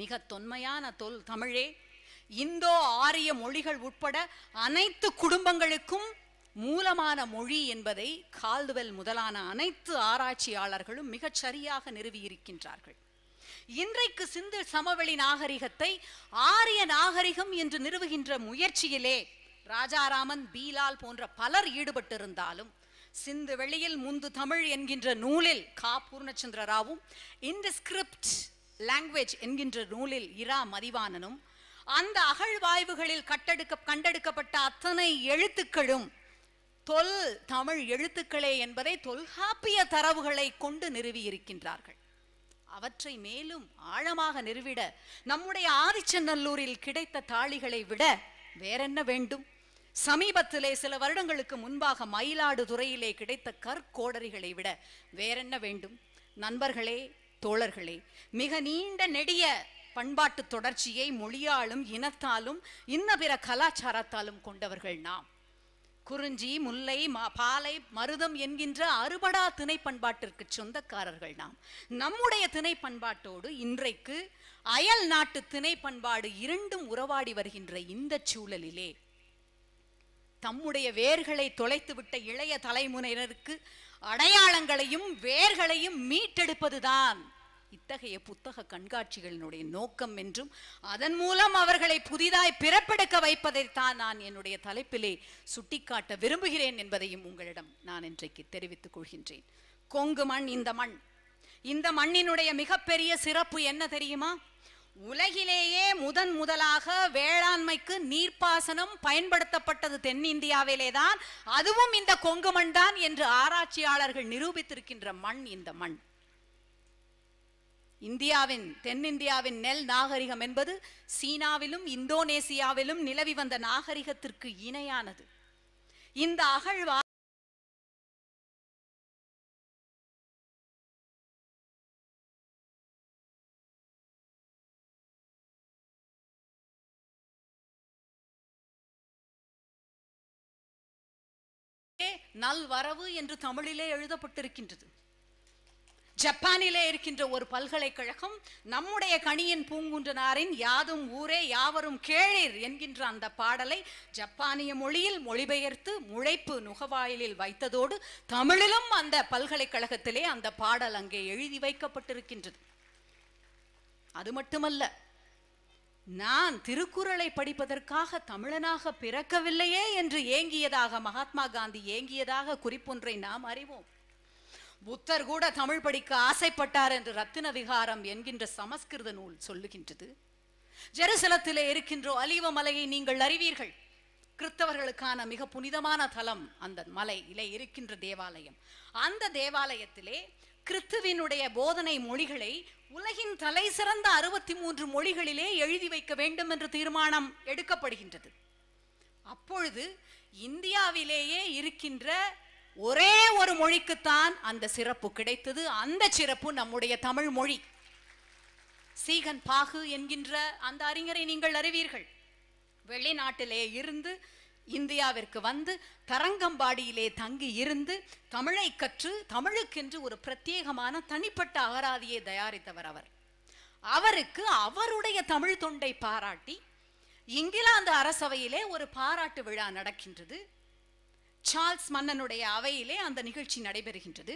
மிக தொன்மையான தொல் தமிழே இந்தோ ஆரிய மொழிகள் உட்பட அனைத்து குடும்பங்களுக்கும் மூலமான மொழி என்பதை கால்துவெல் முதலான அனைத்து ஆராய்ச்சியாளர்களும் மிகச் சரியாக நிறுவியிருக்கின்றார்கள் இன்றைக்கு சிந்து சமவெளி நாகரிகத்தை ஆரிய நாகரிகம் என்று நிறுவுகின்ற முயற்சியிலே ராஜாராமன் பீலால் போன்ற பலர் ஈடுபட்டிருந்தாலும் சிந்து வெளியில் முந்து தமிழ் என்கின்ற நூலில் கா பூர்ணச்சந்திர ராவும் இந்த ஸ்கிரிப்ட் லாங்குவேஜ் என்கின்ற நூலில் இரா மதிவாணனும் அந்த அகழ்வாய்வுகளில் கட்டெடுக்க கண்டெடுக்கப்பட்ட அத்தனை எழுத்துக்களும் தொல் தமிழ் எழுத்துக்களே என்பதை தொல்காப்பிய தரவுகளை கொண்டு நிறுவி இருக்கின்றார்கள் அவற்றை மேலும் ஆழமாக நிறுவிட நம்முடைய ஆதிச்சநல்லூரில் கிடைத்த தாளிகளை விட வேறென்ன வேண்டும் சமீபத்திலே சில வருடங்களுக்கு முன்பாக மயிலாடுதுறையிலே கிடைத்த கற்கோடரிகளை விட வேறென்ன வேண்டும் நண்பர்களே தோழர்களே மிக நீண்ட நெடிய பண்பாட்டு தொடர்ச்சியை மொழியாலும் இனத்தாலும் இன்ன பிற கலாச்சாரத்தாலும் கொண்டவர்கள் நாம் குறிஞ்சி முல்லை பாலை மருதம் என்கின்ற அறுபடா திணை பண்பாட்டிற்கு சொந்தக்காரர்கள் நாம் நம்முடைய திணை பண்பாட்டோடு இன்றைக்கு அயல் நாட்டு திணை பண்பாடு இரண்டும் உறவாடி வருகின்ற இந்த சூழலிலே தம்முடைய வேர்களை தொலைத்துவிட்ட இளைய தலைமுறையினருக்கு அடையாளங்களையும் வேர்களையும் மீட்டெடுப்பதுதான் இத்தகைய புத்தக கண்காட்சிகளினுடைய நோக்கம் என்றும் அதன் மூலம் அவர்களை புதிதாய் பிறப்பெடுக்க வைப்பதைத்தான் நான் என்னுடைய தலைப்பிலே சுட்டிக்காட்ட விரும்புகிறேன் என்பதையும் உங்களிடம் நான் இன்றைக்கு தெரிவித்துக் கொள்கின்றேன் கொங்கு மண் இந்த மண் இந்த மண்ணினுடைய மிகப்பெரிய சிறப்பு என்ன தெரியுமா உலகிலேயே முதன் முதலாக வேளாண்மைக்கு நீர்ப்பாசனம் பயன்படுத்தப்பட்டது தென்னிந்தியாவிலே தான் அதுவும் இந்த கொங்கு மண் தான் என்று ஆராய்ச்சியாளர்கள் நிரூபித்திருக்கின்ற மண் இந்த மண் இந்தியாவின் தென்னிந்தியாவின் நெல் நாகரிகம் என்பது சீனாவிலும் இந்தோனேசியாவிலும் நிலவி வந்த நாகரிகத்திற்கு இணையானது இந்த அகழ்வா நல்வரவு என்று தமிழிலே எழுதப்பட்டிருக்கின்றது ஜப்பானிலே இருக்கின்ற ஒரு பல்கலைக்கழகம் நம்முடைய கணியின் பூங்குன்றனாரின் யாதும் ஊரே யாவரும் கேளீர் என்கின்ற அந்த பாடலை ஜப்பானிய மொழியில் மொழிபெயர்த்து முளைப்பு நுகவாயிலில் வைத்ததோடு தமிழிலும் அந்த பல்கலைக்கழகத்திலே அந்த பாடல் அங்கே எழுதி வைக்கப்பட்டிருக்கின்றது அது மட்டுமல்ல நான் திருக்குறளை படிப்பதற்காக தமிழனாக பிறக்கவில்லையே என்று ஏங்கியதாக மகாத்மா காந்தி ஏங்கியதாக குறிப்பொன்றை நாம் அறிவோம் புத்தர் கூட தமிழ் படிக்க ஆசைப்பட்டார் என்று ரத்தின விகாரம் என்கின்ற சமஸ்கிருத நூல் சொல்லுகின்றது ஜெருசலத்திலே இருக்கின்ற அலிவ மலையை நீங்கள் அறிவீர்கள் கிறிஸ்தவர்களுக்கான மிக புனிதமான தலம் அந்த மலையிலே இருக்கின்ற தேவாலயம் அந்த தேவாலயத்திலே கிறித்துவினுடைய போதனை மொழிகளை உலகின் தலை சிறந்த அறுபத்தி மூன்று மொழிகளிலே எழுதி வைக்க வேண்டும் என்று தீர்மானம் எடுக்கப்படுகின்றது அப்பொழுது இந்தியாவிலேயே இருக்கின்ற ஒரே ஒரு மொழிக்குத்தான் அந்த சிறப்பு கிடைத்தது அந்த சிறப்பு நம்முடைய தமிழ் மொழி சீகன் பாகு என்கின்ற அந்த அறிஞரை நீங்கள் அறிவீர்கள் வெளிநாட்டிலே இருந்து இந்தியாவிற்கு வந்து தரங்கம்பாடியிலே தங்கி இருந்து தமிழை கற்று தமிழுக்கென்று ஒரு பிரத்யேகமான தனிப்பட்ட அகராதியை தயாரித்தவர் அவர் அவருக்கு அவருடைய தமிழ் தொண்டை பாராட்டி இங்கிலாந்து அரசவையிலே ஒரு பாராட்டு விழா நடக்கின்றது சார்ல்ஸ் மன்னனுடைய அவையிலே அந்த நிகழ்ச்சி நடைபெறுகின்றது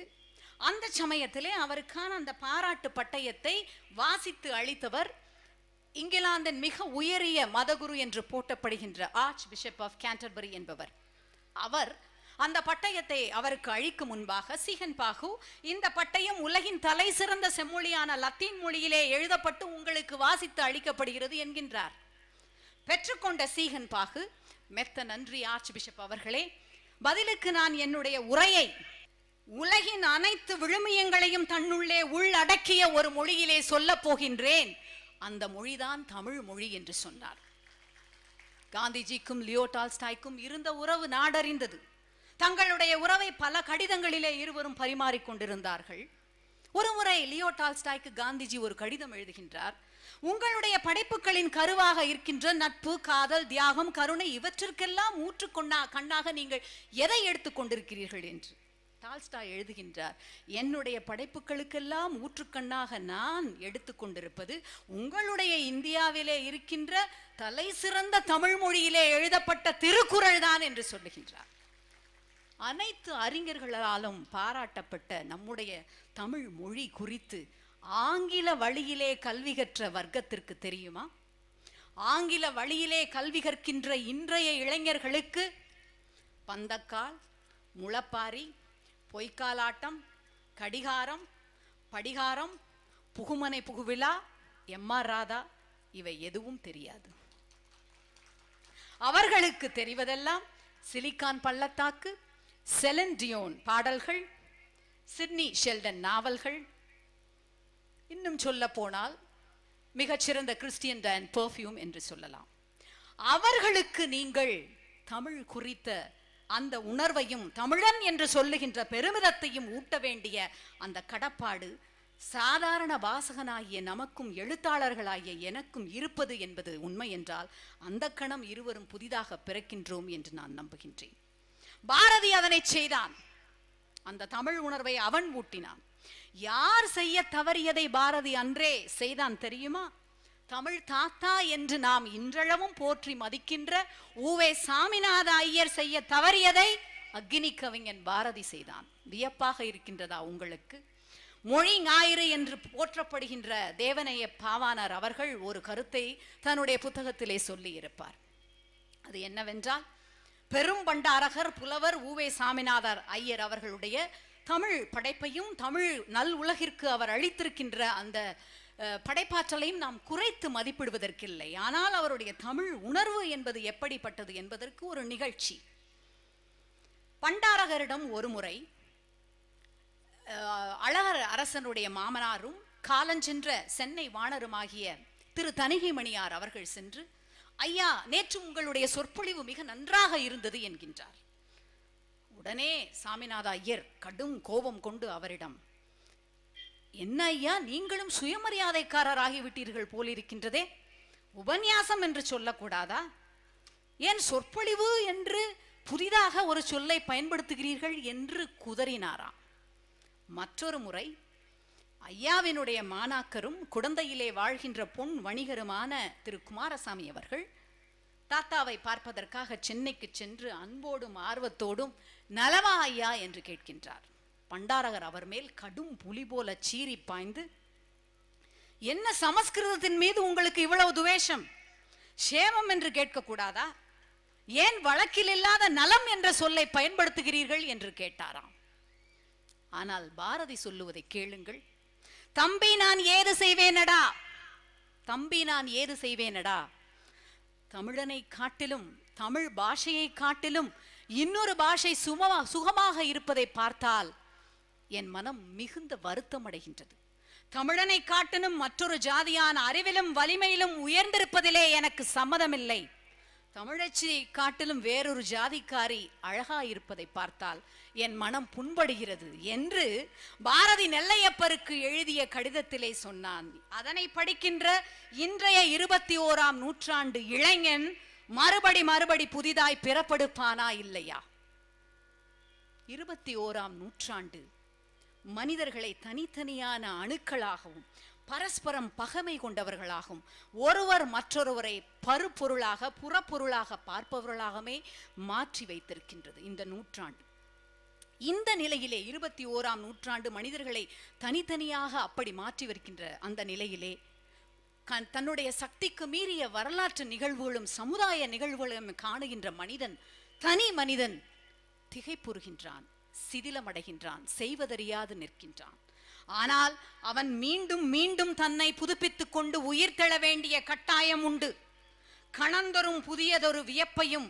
அந்த சமயத்திலே அவருக்கான அந்த பாராட்டு பட்டயத்தை வாசித்து அளித்தவர் இங்கிலாந்தின் மிக உயரிய மதகுரு என்று போட்டப்படுகின்ற ஆர்ச் பிஷப் ஆஃப் கேண்டர்பரி என்பவர் அவர் அந்த பட்டயத்தை அவருக்கு அழிக்கும் முன்பாக சீகன் பாகு இந்த பட்டயம் உலகின் தலை சிறந்த செம்மொழியான லத்தீன் மொழியிலே எழுதப்பட்டு உங்களுக்கு வாசித்து அளிக்கப்படுகிறது என்கின்றார் பெற்றுக்கொண்ட சீகன் பாகு மெத்த நன்றி ஆர்ச் பிஷப் அவர்களே பதிலுக்கு நான் என்னுடைய உரையை உலகின் அனைத்து விழுமியங்களையும் தன்னுள்ளே உள்ளடக்கிய ஒரு மொழியிலே சொல்ல போகின்றேன் அந்த மொழிதான் தமிழ் மொழி என்று சொன்னார் காந்திஜிக்கும் லியோ டால்ஸ்டாய்க்கும் இருந்த உறவு நாடறிந்தது தங்களுடைய உறவை பல கடிதங்களிலே இருவரும் பரிமாறிக்கொண்டிருந்தார்கள் ஒரு முறை லியோ டால்ஸ்டாய்க்கு காந்திஜி ஒரு கடிதம் எழுதுகின்றார் உங்களுடைய படைப்புகளின் கருவாக இருக்கின்ற நட்பு காதல் தியாகம் கருணை இவற்றிற்கெல்லாம் ஊற்றுக்கொண்டா கண்ணாக நீங்கள் எதை எடுத்துக்கொண்டிருக்கிறீர்கள் என்று டால்ஸ்டா எழுதுகின்றார் என்னுடைய படைப்புகளுக்கெல்லாம் ஊற்றுக்கண்ணாக நான் எடுத்துக்கொண்டிருப்பது உங்களுடைய இந்தியாவிலே இருக்கின்ற தலை சிறந்த தமிழ் மொழியிலே எழுதப்பட்ட திருக்குறள் தான் என்று சொல்லுகின்றார் அனைத்து அறிஞர்களாலும் பாராட்டப்பட்ட நம்முடைய தமிழ் மொழி குறித்து ஆங்கில வழியிலே கல்வி கற்ற வர்க்கத்திற்கு தெரியுமா ஆங்கில வழியிலே கல்வி கற்கின்ற இன்றைய இளைஞர்களுக்கு பந்தக்கால் முளப்பாரி பொய்க்காலாட்டம் கடிகாரம் படிகாரம் புகுமனை புகுவிழா எம் ஆர் ராதா இவை எதுவும் தெரியாது அவர்களுக்கு தெரிவதெல்லாம் சிலிக்கான் பள்ளத்தாக்கு செலன்டியோன் பாடல்கள் சிட்னி ஷெல்டன் நாவல்கள் இன்னும் சொல்ல போனால் மிகச்சிறந்த கிறிஸ்டியன் டயன் பெர்ஃப்யூம் என்று சொல்லலாம் அவர்களுக்கு நீங்கள் தமிழ் குறித்த அந்த உணர்வையும் தமிழன் என்று சொல்லுகின்ற பெருமிதத்தையும் ஊட்ட வேண்டிய அந்த கடப்பாடு சாதாரண வாசகனாகிய நமக்கும் எழுத்தாளர்களாகிய எனக்கும் இருப்பது என்பது உண்மை என்றால் அந்த கணம் இருவரும் புதிதாக பிறக்கின்றோம் என்று நான் நம்புகின்றேன் பாரதி அதனை செய்தான் அந்த தமிழ் உணர்வை அவன் ஊட்டினான் யார் செய்ய தவறியதை பாரதி அன்றே செய்தான் தெரியுமா தமிழ் தாத்தா என்று நாம் இன்றளவும் போற்றி மதிக்கின்ற ஊவே சாமிநாத ஐயர் செய்ய தவறியதை அக்னி கவிஞன் பாரதி செய்தான் வியப்பாக இருக்கின்றதா உங்களுக்கு மொழி ஞாயிறு என்று போற்றப்படுகின்ற தேவனைய பாவானார் அவர்கள் ஒரு கருத்தை தன்னுடைய புத்தகத்திலே சொல்லி இருப்பார் அது என்னவென்றால் பெரும் பண்டாரகர் புலவர் ஊவே சாமிநாதர் ஐயர் அவர்களுடைய தமிழ் படைப்பையும் தமிழ் நல் உலகிற்கு அவர் அளித்திருக்கின்ற அந்த படைப்பாற்றலையும் நாம் குறைத்து மதிப்பிடுவதற்கில்லை ஆனால் அவருடைய தமிழ் உணர்வு என்பது எப்படிப்பட்டது என்பதற்கு ஒரு நிகழ்ச்சி பண்டாரகரிடம் ஒரு முறை அழகர் அரசனுடைய மாமனாரும் காலஞ்சென்ற சென்னை வாணருமாகிய திரு மணியார் அவர்கள் சென்று ஐயா நேற்று உங்களுடைய சொற்பொழிவு மிக நன்றாக இருந்தது என்கின்றார் உடனே சாமிநாத ஐயர் கடும் கோபம் கொண்டு அவரிடம் என்ன ஐயா நீங்களும் சுயமரியாதைக்காரர் ஆகிவிட்டீர்கள் போலிருக்கின்றதே உபன்யாசம் என்று சொல்லக்கூடாதா ஏன் சொற்பொழிவு என்று புதிதாக ஒரு சொல்லை பயன்படுத்துகிறீர்கள் என்று குதறினாராம் மற்றொரு முறை ஐயாவினுடைய மாணாக்கரும் குழந்தையிலே வாழ்கின்ற பொன் வணிகருமான திரு குமாரசாமி அவர்கள் தாத்தாவை பார்ப்பதற்காக சென்னைக்கு சென்று அன்போடும் ஆர்வத்தோடும் நலவா ஐயா என்று கேட்கின்றார் பண்டாரகர் அவர் மேல் கடும் புலி போல சீறி பாய்ந்து என்ன சமஸ்கிருதத்தின் மீது உங்களுக்கு இவ்வளவு துவேஷம் சேமம் என்று கேட்கக்கூடாதா ஏன் வழக்கில் இல்லாத நலம் என்ற சொல்லை பயன்படுத்துகிறீர்கள் என்று கேட்டாராம் ஆனால் பாரதி சொல்லுவதை கேளுங்கள் தம்பி நான் ஏது செய்வேனடா தம்பி நான் ஏது செய்வேனடா தமிழனை காட்டிலும் தமிழ் பாஷையை காட்டிலும் இன்னொரு பாஷை சுகமா சுகமாக இருப்பதை பார்த்தால் என் மனம் மிகுந்த வருத்தம் அடைகின்றது தமிழனை காட்டிலும் மற்றொரு ஜாதியான அறிவிலும் வலிமையிலும் உயர்ந்திருப்பதிலே எனக்கு சம்மதமில்லை தமிழச்சியை காட்டிலும் வேறொரு ஜாதிக்காரி அழகா இருப்பதை பார்த்தால் என் மனம் புண்படுகிறது என்று பாரதி நெல்லையப்பருக்கு எழுதிய கடிதத்திலே சொன்னான் அதனை படிக்கின்ற இன்றைய இருபத்தி ஓராம் நூற்றாண்டு இளைஞன் மறுபடி மறுபடி புதிதாய் பிறப்படுப்பானா இல்லையா இருபத்தி ஓராம் நூற்றாண்டு மனிதர்களை தனித்தனியான அணுக்களாகவும் பரஸ்பரம் பகமை கொண்டவர்களாகும் ஒருவர் மற்றொருவரை பருப்பொருளாக புறப்பொருளாக பார்ப்பவர்களாகவே மாற்றி வைத்திருக்கின்றது இந்த நூற்றாண்டு இந்த நிலையிலே இருபத்தி ஓராம் நூற்றாண்டு மனிதர்களை தனித்தனியாக அப்படி மாற்றி வருகின்ற அந்த நிலையிலே தன்னுடைய சக்திக்கு மீறிய வரலாற்று நிகழ்வுகளும் சமுதாய நிகழ்வுகளும் காணுகின்ற மனிதன் தனி மனிதன் திகைப்புறுகின்றான் சிதிலமடைகின்றான் செய்வதறியாது நிற்கின்றான் ஆனால் அவன் மீண்டும் மீண்டும் தன்னை புதுப்பித்துக் கொண்டு உயிர் தெழ வேண்டிய கட்டாயம் உண்டு கணந்தொரும் புதியதொரு வியப்பையும்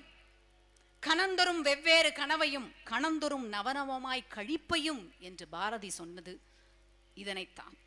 கணந்தொரும் வெவ்வேறு கனவையும் கணந்தொரும் நவநவமாய் கழிப்பையும் என்று பாரதி சொன்னது இதனைத்தான்